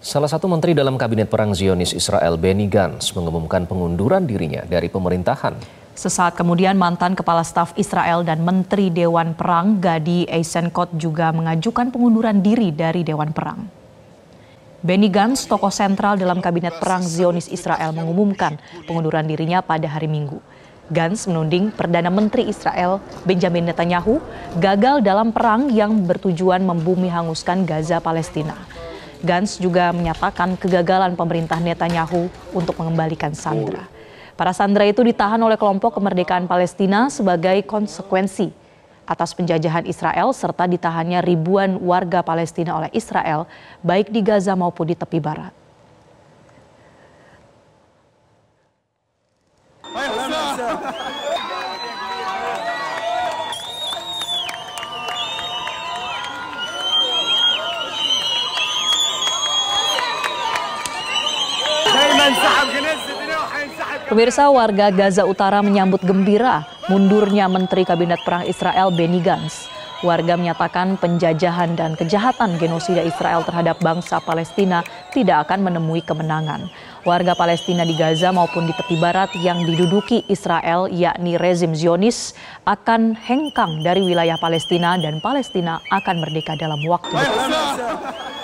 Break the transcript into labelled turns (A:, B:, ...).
A: Salah satu menteri dalam kabinet perang Zionis Israel Benny Gantz mengumumkan pengunduran dirinya dari pemerintahan.
B: Sesaat kemudian mantan kepala staf Israel dan menteri Dewan Perang Gadi Eisenkot juga mengajukan pengunduran diri dari Dewan Perang. Benny Gantz, tokoh sentral dalam kabinet perang Zionis Israel mengumumkan pengunduran dirinya pada hari Minggu. Gantz menuding Perdana Menteri Israel Benjamin Netanyahu gagal dalam perang yang bertujuan membumi hanguskan Gaza Palestina. Gans juga menyatakan kegagalan pemerintah Netanyahu untuk mengembalikan Sandra. Para Sandra itu ditahan oleh kelompok kemerdekaan Palestina sebagai konsekuensi atas penjajahan Israel serta ditahannya ribuan warga Palestina oleh Israel baik di Gaza maupun di tepi barat. Hai, Pemirsa warga Gaza Utara menyambut gembira mundurnya Menteri Kabinet Perang Israel Benny Gantz. Warga menyatakan penjajahan dan kejahatan genosida Israel terhadap bangsa Palestina tidak akan menemui kemenangan. Warga Palestina di Gaza maupun di tepi barat yang diduduki Israel yakni rezim Zionis akan hengkang dari wilayah Palestina dan Palestina akan merdeka dalam waktu
A: dekat.